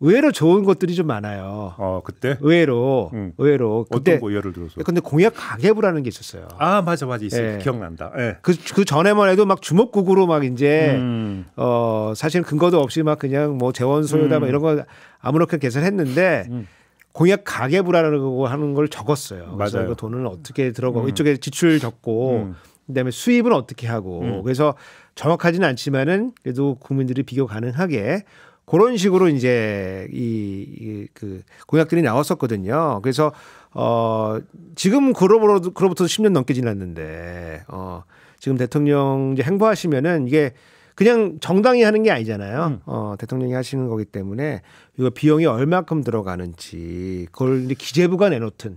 의외로 좋은 것들이 좀 많아요. 어 그때 의외로 응. 음. 의외로 그때, 어떤 거 뭐 예를 들어서? 근데 공약 가계부라는 게 있었어요. 아 맞아 맞아 있어 예. 기억난다. 예. 그그 그 전에만 해도 막주먹국으로막 이제 음. 어 사실 근거도 없이 막 그냥 뭐 재원 소요다 음. 막 이런 거 아무렇게 계산했는데 음. 공약 가계부라는거 하는 걸 적었어요. 그래서 그 돈은 어떻게 들어가고 음. 이쪽에 지출 적고 음. 그다음에 수입은 어떻게 하고 그래서 정확하지는 않지만은 그래도 국민들이 비교 가능하게 그런 식으로 이제 이그 공약들이 나왔었거든요. 그래서 어 지금 그로부터 그로부터 10년 넘게 지났는데 어 지금 대통령 이제 행보하시면은 이게 그냥 정당이 하는 게 아니잖아요. 음. 어, 대통령이 하시는 거기 때문에 이거 비용이 얼마큼 들어가는지 그걸 이제 기재부가 내놓든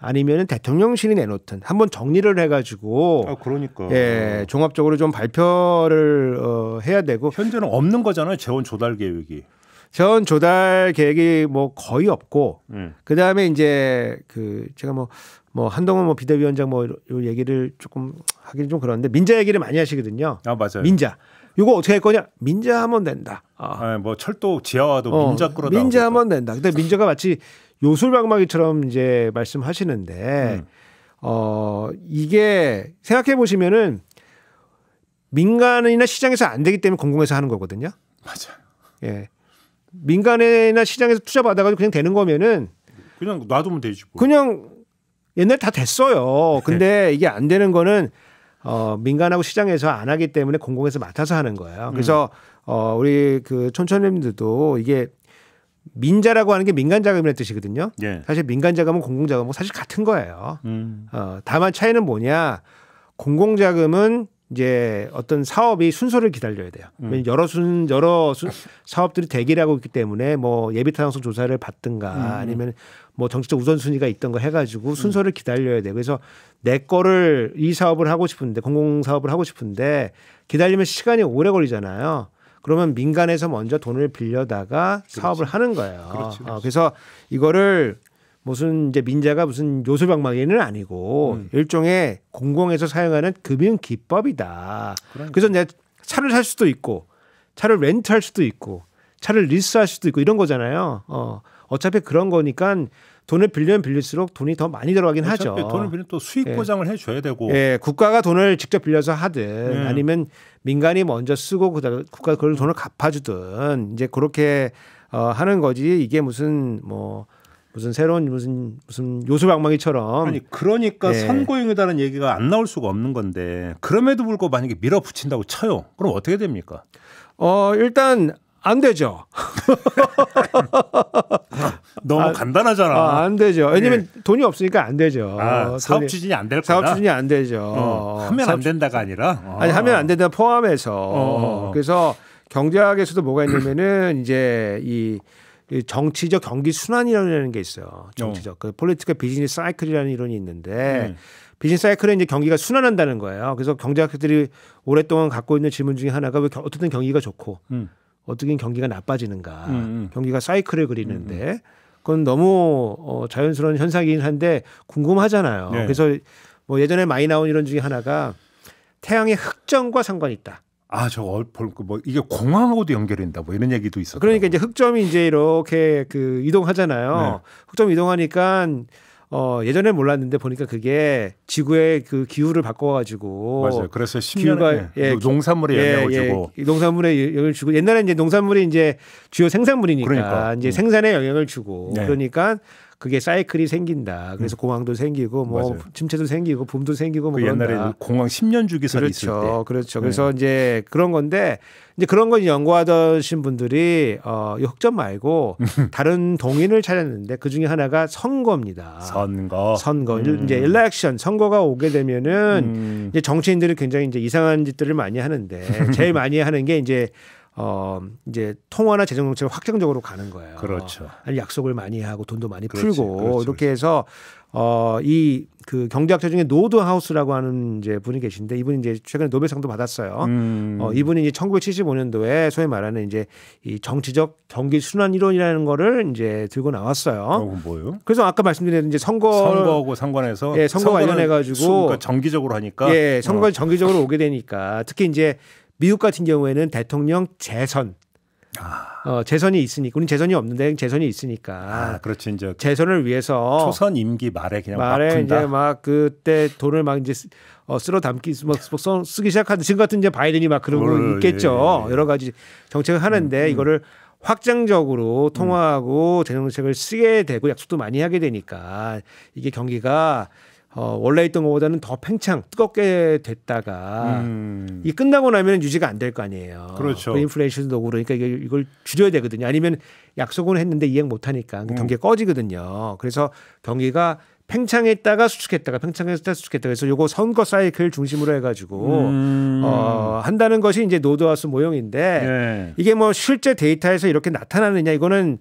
아니면은 대통령실이 내놓든 한 번 정리를 해가지고 아 그러니까 예 종합적으로 좀 발표를 어, 해야 되고 현재는 없는 거잖아요 재원 조달 계획이 재원 조달 계획이 뭐 거의 없고 음. 예. 그 다음에 이제 그 제가 뭐뭐 뭐한동안뭐 비대위원장 뭐요 얘기를 조금 하기는 좀 그런데 민자 얘기를 많이 하시거든요 아 맞아요 민자 이거 어떻게 할 거냐? 민자하면 된다. 아, 네, 뭐 철도 지하와도 어, 민자 끌어 민자하면 된다. 근데 민자가 마치 요술방망이처럼 이제 말씀하시는데 음. 어 이게 생각해 보시면은 민간이나 시장에서 안 되기 때문에 공공에서 하는 거거든요. 맞아요. 예. 민간이나 시장에서 투자 받아가지고 그냥 되는 거면은 그냥 놔두면 되지 뭐. 그냥 옛날 다 됐어요. 근데 네. 이게 안 되는 거는 어, 민간하고 시장에서 안 하기 때문에 공공에서 맡아서 하는 거예요. 음. 그래서 음. 어, 우리 그 촌천님들도 이게 민자라고 하는 게 민간 자금이라는 뜻이거든요. 예. 사실 민간 자금은 공공 자금은 사실 같은 거예요. 음. 어, 다만 차이는 뭐냐? 공공 자금은 이제 어떤 사업이 순서를 기다려야 돼요. 음. 여러 순 여러 순, 사업들이 대기를 하고 있기 때문에 뭐 예비 타당성 조사를 받든가 음. 아니면 뭐 정치적 우선순위가 있던 거 해가지고 음. 순서를 기다려야 돼. 그래서 내 거를 이 사업을 하고 싶은데 공공 사업을 하고 싶은데 기다리면 시간이 오래 걸리잖아요. 그러면 민간에서 먼저 돈을 빌려다가 그렇지. 사업을 하는 거예요. 그렇지, 그렇지. 어, 그래서 이거를 무슨 이제 민자가 무슨 요소방망이는 아니고 음. 일종의 공공에서 사용하는 금융 기법이다. 그러니까. 그래서 내가 차를 살 수도 있고 차를 렌트할 수도 있고 차를 리스할 수도 있고 이런 거잖아요. 어. 어차피 그런 거니까 돈을 빌려면 빌릴수록 돈이 더 많이 들어가긴 하죠. 돈을 빌리면 또 수익 예. 보장을 해줘야 되고. 예, 국가가 돈을 직접 빌려서 하든 예. 아니면 민간이 먼저 쓰고 그다 국가 그걸 돈을 갚아주든 이제 그렇게 어, 하는 거지 이게 무슨 뭐 무슨 새로운 무슨 무슨 요술방망이처럼 아니 그러니까 예. 선고형이라는 얘기가 안 나올 수가 없는 건데 그럼에도 불구하고 만약에 밀어붙인다고 쳐요 그럼 어떻게 됩니까? 어 일단 안 되죠. 너무 아, 간단하잖아. 아, 안 되죠. 예. 왜냐면 예. 돈이 없으니까 안 되죠. 아, 사업 추진이 안 될 거다. 사업 추진이 안 되죠. 어, 하면 사업, 안 된다가 아니라 어. 아니 하면 안 된다 포함해서 어, 어, 어. 그래서 경제학에서도 뭐가 있냐면은 이제 이, 이 정치적 경기 순환이라는 게 있어요. 정치적 어. 그 폴리티컬 비즈니스 사이클이라는 이론이 있는데 음. 비즈니스 사이클은 이제 경기가 순환한다는 거예요. 그래서 경제학들이 자 오랫동안 갖고 있는 질문 중에 하나가 왜어쨌든 경기가 좋고 음. 어떻게 경기가 나빠지는가 음. 음. 경기가 사이클을 그리는데 음, 음. 그건 너무 어, 자연스러운 현상이긴 한데 궁금하잖아요. 네. 그래서 뭐 예전에 많이 나온 이런 중에 하나가 태양의 흑점과 상관이 있다. 아, 저거 그 뭐 이게 공항하고도 연결된다 뭐 이런 얘기도 있었요 그러니까 이제 흑점이 이제 이렇게 그 이동하잖아요. 네. 흑점 이동하니까 어, 예전에 몰랐는데 보니까 그게 지구의 그 기후를 바꿔가지고 맞아요. 그래서 1 0년 예, 예 그 농산물에 예, 영향을 예, 주고 예, 농산물에 영향을 주고 옛날에 이제 농산물이 이제 주요 생산물이니까 그러니까. 이제 음. 생산에 영향을 주고 네. 그러니까 그게 사이클이 생긴다. 그래서 음. 공항도 생기고 뭐 맞아요. 침체도 생기고 붐도 생기고 뭐그런 옛날에 그 공항 10년 주기설 그렇죠. 있을 때. 그렇죠. 네. 그래서 이제 그런 건데 이제 그런 걸 연구하신 분들이 어, 이 흑점 말고 다른 동인을 찾았는데 그 중에 하나가 선거입니다. 선거. 선거. 음. 이제 일렉션 선거가 오게 되면은 음. 이제 정치인들이 굉장히 이제 이상한 짓들을 많이 하는데 제일 많이 하는 게 이제 어 이제 통화나 재정 정책을 확정적으로 가는 거예요. 그렇죠. 아니 약속을 많이 하고 돈도 많이 그렇지, 풀고 그렇지, 이렇게 그렇지. 해서 어이 그 경제학자 중에 노드 하우스라고 하는 이제 분이 계신데 이분이 이제 최근에 노벨상도 받았어요. 음. 어 이분이 이제 1975년도에 소위 말하는 이제 이 정치적 경기 순환 이론이라는 거를 이제 들고 나왔어요. 어, 뭐요? 그래서 아까 말씀드린 이제 선거 선거하고 상관해서 예, 선거 관련해 가지고 정기적으로 하니까 예, 선거 어. 정기적으로 오게 되니까 특히 이제 미국 같은 경우에는 대통령 재선 아. 어, 재선이 있으니까 우리 재선이 없는데 재선이 있으니까 아, 그렇지 이제 재선을 위해서 초선 임기 말에 그냥 말에 이제 막 그때 돈을 막 이제 어, 쓸어 담기 막 뭐, 뭐 쓰기 시작하는 지금 같은 이제 바이든이 막 그런 걸 있겠죠 예, 예. 여러 가지 정책을 하는데 음, 음. 이거를 확장적으로 음. 통화하고 재정책을 쓰게 되고 약속도 많이 하게 되니까 이게 경기가 어, 원래 있던 것보다는 더 팽창 뜨겁게 됐다가 음. 이 끝나고 나면 유지가 안 될 거 아니에요. 그렇죠. 그 인플레이션도 오고 그러니까 이걸 줄여야 되거든요. 아니면 약속은 했는데 이행 못 하니까 그 경기가 음. 꺼지거든요. 그래서 경기가 팽창했다가 수축했다가 팽창했다가 수축했다가 그래서 요거 선거 사이클 중심으로 해가지고 음. 어, 한다는 것이 이제 노드하우스 모형인데 네. 이게 뭐 실제 데이터에서 이렇게 나타나느냐 이거는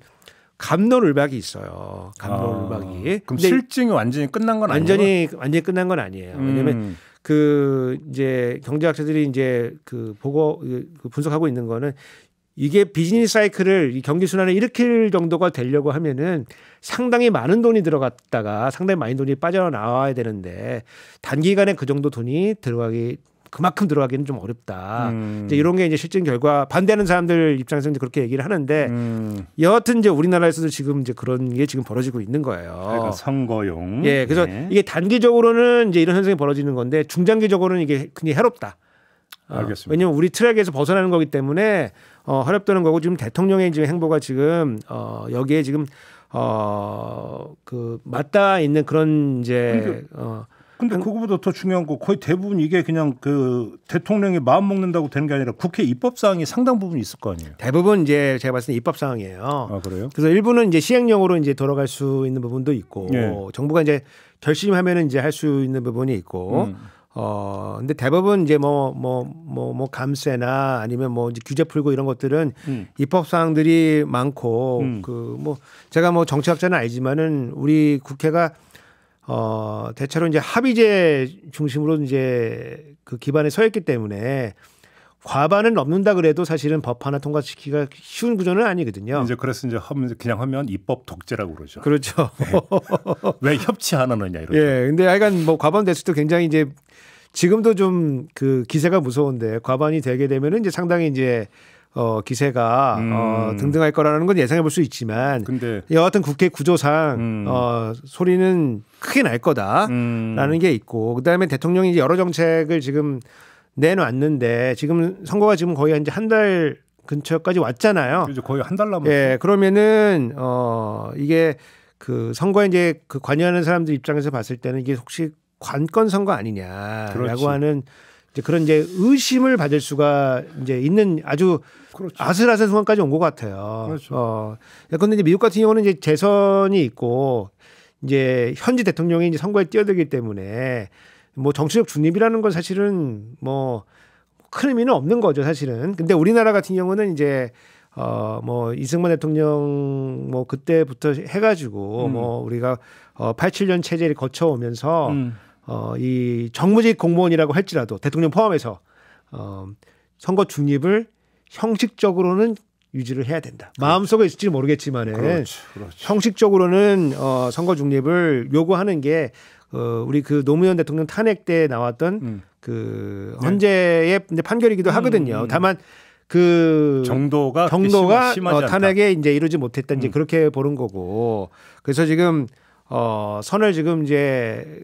감론을박이 있어요. 감론을박이. 아, 그럼 실증이 완전히 끝난 건 완전히 아니에요? 완전히 끝난 건 아니에요. 음. 왜냐하면 그 이제 경제학자들이 이제 그 보고 그, 그 분석하고 있는 거는 이게 비즈니스 사이클을 이 경기 순환을 일으킬 정도가 되려고 하면은 상당히 많은 돈이 들어갔다가 상당히 많은 돈이 빠져나와야 되는데 단기간에 그 정도 돈이 들어가기 그만큼 들어가기는 좀 어렵다. 음. 이제 이런 게 이제 실증 결과 반대하는 사람들 입장에서 이제 그렇게 얘기를 하는데 음. 여하튼 이제 우리나라에서도 지금 이제 그런 게 지금 벌어지고 있는 거예요. 그러니까 선거용. 예, 그래서 네. 이게 단기적으로는 이제 이런 현상이 벌어지는 건데 중장기적으로는 이게 굉장히 해롭다. 어, 알겠습니다. 왜냐하면 우리 트랙에서 벗어나는 거기 때문에 어, 어렵다는 거고 지금 대통령의 지금 행보가 지금 어, 여기에 지금 어, 그 맞닿아 있는 그런 이제 그 어. 근데 그 그거보다 더 중요한 거 거의 대부분 이게 그냥 그 대통령이 마음 먹는다고 되는 게 아니라 국회 입법 사항이 상당 부분 있을 거 아니에요. 대부분 이제 제가 봤을 때 입법 사항이에요. 아 그래요? 그래서 일부는 이제 시행령으로 이제 돌아갈 수 있는 부분도 있고 예. 정부가 이제 결심하면은 이제 할 수 있는 부분이 있고. 음. 어 근데 대부분 이제 뭐뭐뭐뭐 뭐, 뭐, 뭐 감세나 아니면 뭐 이제 규제 풀고 이런 것들은 음. 입법 사항들이 많고 음. 그뭐 제가 뭐 정치학자는 알지만은 우리 국회가 어, 대체로 이제 합의제 중심으로 이제 그 기반에 서 있기 때문에 과반을 넘는다 그래도 사실은 법 하나 통과시키기가 쉬운 구조는 아니거든요. 이제 그래서 이제 그냥 하면 입법 독재라고 그러죠. 그렇죠. 네. 왜 협치 안 하느냐 이러죠. 예. 근데 하여간 뭐 과반 됐을 때 굉장히 이제 지금도 좀 그 기세가 무서운데 과반이 되게 되면은 이제 상당히 이제 어, 기세가 어, 음. 어, 등등할 거라는 건 예상해 볼 수 있지만 근데. 여하튼 국회 구조상 음. 어, 소리는 크게 날 거다라는 음. 게 있고 그다음에 대통령이 이제 여러 정책을 지금 내놨는데 지금 선거가 지금 거의 한 한달 근처까지 왔잖아요. 그죠 거의 한 달 남았어요. 예, 그러면은 어 이게 그 선거에 이제 그 관여하는 사람들 입장에서 봤을 때는 이게 혹시 관건 선거 아니냐라고 그렇지. 하는 이제 그런 이제 의심을 받을 수가 이제 있는 아주 그렇죠. 아슬아슬 순간까지 온 것 같아요. 그렇죠. 어. 근데 이제 미국 같은 경우는 이제 재선이 있고 이제 현지 대통령이 이제 선거에 뛰어들기 때문에 뭐 정치적 중립이라는 건 사실은 뭐 큰 의미는 없는 거죠 사실은. 근데 우리나라 같은 경우는 이제 어 뭐 이승만 대통령 뭐 그때부터 해가지고 음. 뭐 우리가 어 87년 체제를 거쳐오면서 음. 어, 이 정무직 공무원이라고 할지라도 대통령 포함해서 어, 선거 중립을 형식적으로는 유지를 해야 된다. 그렇죠. 마음속에 있을지 모르겠지만은 그렇지, 그렇지. 형식적으로는 어, 선거 중립을 요구하는 게 어, 우리 그 노무현 대통령 탄핵 때 나왔던 음. 그 네. 헌재의 네. 판결이기도 음, 하거든요. 음, 음. 다만 그 정도가 정도가 심하, 어, 탄핵에 이제 이루지 못했던 이제 음. 그렇게 보는 거고 그래서 지금 어, 선을 지금 이제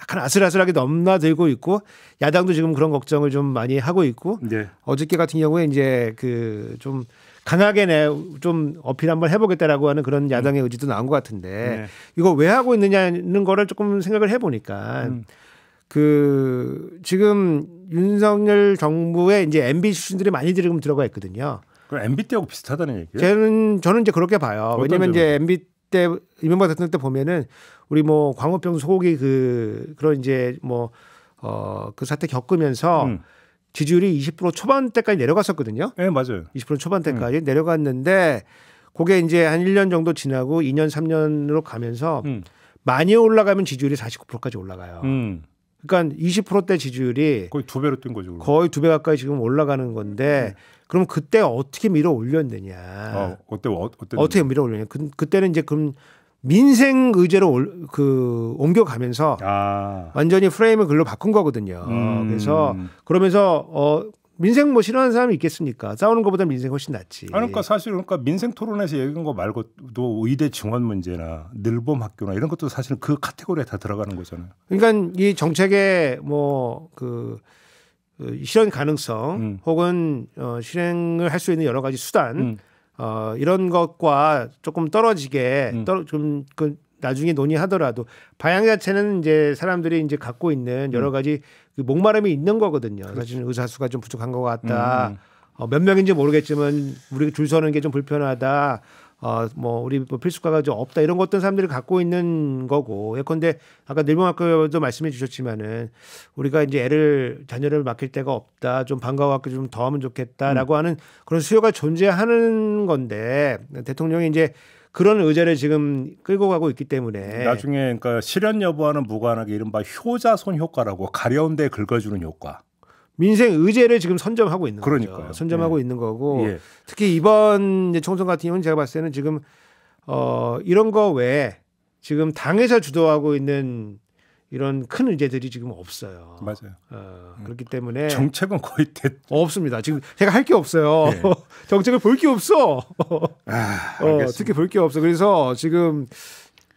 약간 아슬아슬하게 넘나들고 있고 야당도 지금 그런 걱정을 좀 많이 하고 있고 네. 어저께 같은 경우에 이제 그 좀 강하게 내좀 어필 한번 해보겠다라고 하는 그런 야당의 음. 의지도 나온 것 같은데 네. 이거 왜 하고 있느냐는 거를 조금 생각을 해보니까 음. 그 지금 윤석열 정부의 이제 MB 출신들이 많이 지금 들어가 있거든요. 그 MB 때하고 비슷하다는 얘기예요? 저는 저는 이제 그렇게 봐요. 왜냐면 이제 MB 때 이명박 대통령 때 보면은 우리 뭐 광우병 소고기 그 그런 이제 뭐어그 사태 겪으면서 음. 지지율이 20% 초반대까지 내려갔었거든요. 예, 네, 맞아요. 20% 초반대까지 음. 내려갔는데 그게 이제 한 1년 정도 지나고 2년 3년으로 가면서 음. 많이 올라가면 지지율이 49%까지 올라가요. 음. 그러니까 20%대 지지율이 거의 두 배로 뛴 거죠. 그럼. 거의 두 배 가까이 지금 올라가는 건데 음. 그럼 그때 어떻게 밀어 올렸느냐. 어, 어때, 어, 어떻게 밀어 올렸냐. 그, 그때는 이제 그럼 민생 의제로 올, 그 옮겨가면서 아. 완전히 프레임을 글로 바꾼 거거든요. 음. 그래서 그러면서 어 민생 뭐 싫어하는 사람이 있겠습니까? 싸우는 것보다 민생 훨씬 낫지. 아, 그러니까 사실 그러니까 민생 토론에서 얘기한 거 말고도 의대 증원 문제나 늘봄 학교나 이런 것도 사실 그 카테고리에 다 들어가는 거잖아요. 그러니까 이 정책의 뭐그 그 실현 가능성 음. 혹은 어, 실행을 할 수 있는 여러 가지 수단 음. 어, 이런 것과 조금 떨어지게 음. 떨 좀그 나중에 논의하더라도 방향 자체는 이제 사람들이 이제 갖고 있는 여러 음. 가지 그 목마름이 있는 거거든요. 그렇죠. 사실 의사 수가 좀 부족한 것 같다. 음, 음. 어, 몇 명인지 모르겠지만 우리 줄 서는 게 좀 불편하다. 어뭐 우리 뭐 필수과가 좀 없다 이런 것들 사람들이 갖고 있는 거고 예컨대 아까 늘봉학교도 말씀해 주셨지만은 우리가 이제 애를 자녀를 맡길 데가 없다 좀 방과후학교 좀 더 하면 좋겠다라고 음. 하는 그런 수요가 존재하는 건데 대통령이 이제 그런 의제를 지금 끌고 가고 있기 때문에 나중에 그러니까 실현 여부와는 무관하게 이른바 효자손 효과라고 가려운 데 긁어주는 효과 민생 의제를 지금 선점하고 있는 그러니까요. 거죠. 선점하고 예. 있는 거고 예. 특히 이번 총선 같은 경우는 제가 봤을 때는 지금 어 이런 거 외에 지금 당에서 주도하고 있는 이런 큰 의제들이 지금 없어요. 맞아요. 어, 음. 그렇기 때문에 정책은 거의 됐... 없습니다. 지금 제가 할 게 없어요. 네. 정책을 볼 게 없어. 아, 어, 특히 볼 게 없어. 그래서 지금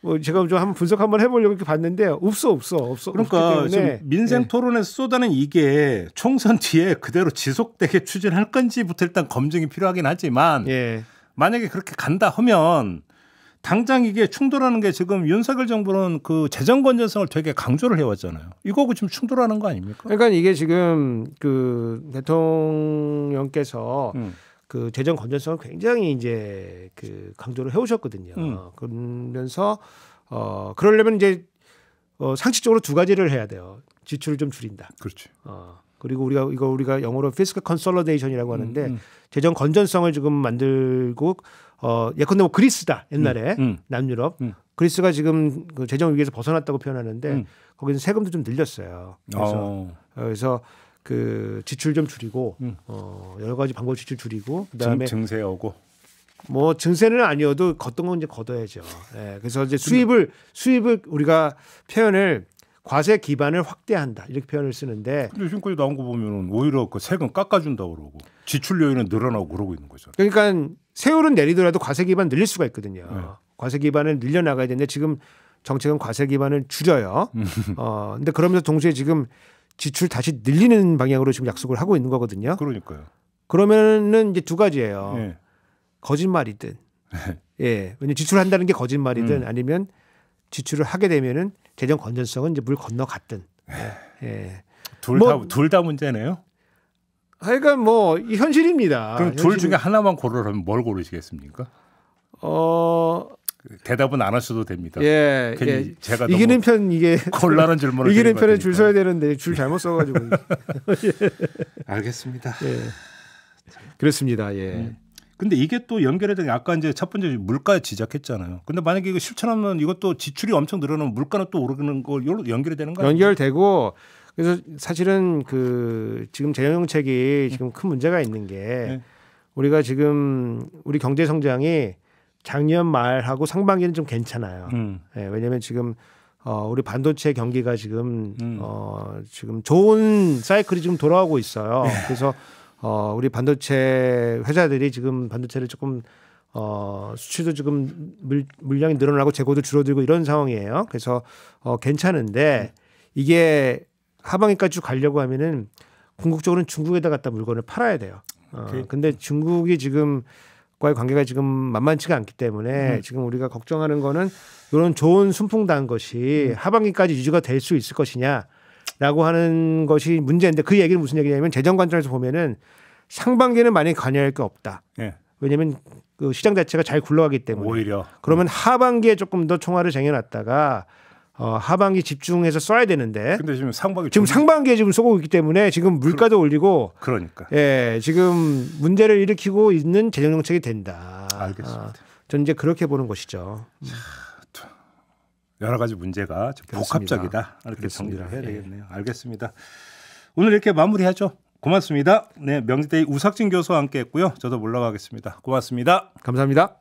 뭐 제가 좀 한번 분석 한번 해보려고 이렇게 봤는데 없어 없어 없어. 그러니까 지금 민생 네. 토론에서 네. 쏟아낸 이게 총선 뒤에 그대로 지속되게 추진할 건지부터 일단 검증이 필요하긴 하지만 네. 만약에 그렇게 간다 하면 당장 이게 충돌하는 게 지금 윤석열 정부는 그 재정 건전성을 되게 강조를 해왔잖아요. 이거하고 지금 충돌하는 거 아닙니까? 그러니까 이게 지금 그 대통령께서 음. 그 재정 건전성을 굉장히 이제 그 강조를 해오셨거든요. 음. 어, 그러면서 어 그러려면 이제 어 상식적으로 두 가지를 해야 돼요. 지출을 좀 줄인다. 그렇죠. 어 그리고 우리가 이거 우리가 영어로 피스컬 컨솔러데이션이라고 하는데 음, 음. 재정 건전성을 지금 만들고 어 예컨대 뭐 그리스다 옛날에 음, 음. 남유럽 음. 그리스가 지금 그 재정 위기에서 벗어났다고 표현하는데 거기는 세금도 좀 늘렸어요. 그래서 어. 어 그래서 그 지출 좀 줄이고 음. 어 여러 가지 방법 지출 줄이고 그다음에 증, 세 오고 뭐 증세는 아니어도 걷던 건 이제 걷어야죠. 예. 그래서 이제 수입을 수입을 우리가 표현을 과세 기반을 확대한다 이렇게 표현을 쓰는데 근데 지금까지 나온 거 보면은 오히려 그 세금 깎아준다 그러고 지출 요인은 늘어나고 그러고 있는 거죠. 그러니까 세율은 내리더라도 과세 기반 늘릴 수가 있거든요. 네. 과세 기반을 늘려 나가야 되는데 지금 정책은 과세 기반을 줄여요. 음. 어 근데 그러면서 동시에 지금 지출 다시 늘리는 방향으로 지금 약속을 하고 있는 거거든요. 그러니까요. 그러면은 이제 두 가지예요. 예. 거짓말이든 예, 왜냐 지출한다는 게 거짓말이든 음. 아니면 지출을 하게 되면은 재정 건전성은 이제 물 건너갔든 예. 둘다 둘다 뭐, 문제네요. 하여간 뭐 현실입니다. 그럼 현실. 둘 중에 하나만 고르라면 뭘 고르시겠습니까? 어 대답은 안 하셔도 됩니다. 예, 예. 제가 이기는 편 이게 곤란한 질문을 이기는 편에 줄 서야 되는데 줄 잘못 써가지고. 예. 알겠습니다. 예. 그렇습니다. 예. 음. 근데 이게 또 연결해서 아까 이제 첫 번째 물가 지적했잖아요. 근데 만약에 이거 실천하면 이것도 지출이 엄청 늘어나면 물가는 또 오르는 걸 연결이 되는 거예요. 연결되고 그래서 사실은 그 지금 재정 정책이 지금 큰 문제가 있는 게 네. 우리가 지금 우리 경제 성장이 작년 말하고 상반기는 좀 괜찮아요. 음. 예, 왜냐하면 지금 어, 우리 반도체 경기가 지금 음. 어, 지금 좋은 사이클이 지금 돌아오고 있어요. 네. 그래서 어, 우리 반도체 회사들이 지금 반도체를 조금 어, 수치도 지금 물, 물량이 늘어나고 재고도 줄어들고 이런 상황이에요. 그래서 어, 괜찮은데 이게 하반기까지 쭉 가려고 하면은 궁극적으로는 중국에다 갖다 물건을 팔아야 돼요. 어, 근데 중국이 지금 과의 관계가 지금 만만치가 않기 때문에 음. 지금 우리가 걱정하는 거는 이런 좋은 순풍단 것이 음. 하반기까지 유지가 될 수 있을 것이냐라고 하는 것이 문제인데 그 얘기는 무슨 얘기냐면 재정 관점에서 보면은 상반기는 많이 관여할 게 없다. 예. 왜냐하면 그 시장 자체가 잘 굴러가기 때문에 오히려 그러면 음. 하반기에 조금 더 총알을 쟁여놨다가 어, 하반기 집중해서 써야 되는데. 근데 지금 상반기 지금 상반기에 지금 쏘고 있기 때문에 지금 물가도 그러, 올리고 그러니까. 예, 지금 문제를 일으키고 있는 재정 정책이 된다. 알겠습니다. 아, 어, 전 이제 그렇게 보는 것이죠. 음. 자, 여러 가지 문제가 복합적이다. 이렇게 정리를 해야 예. 되겠네요. 예. 알겠습니다. 오늘 이렇게 마무리하죠. 고맙습니다. 네, 명지대의 우석진 교수와 함께했고요. 저도 물러가겠습니다. 고맙습니다. 감사합니다.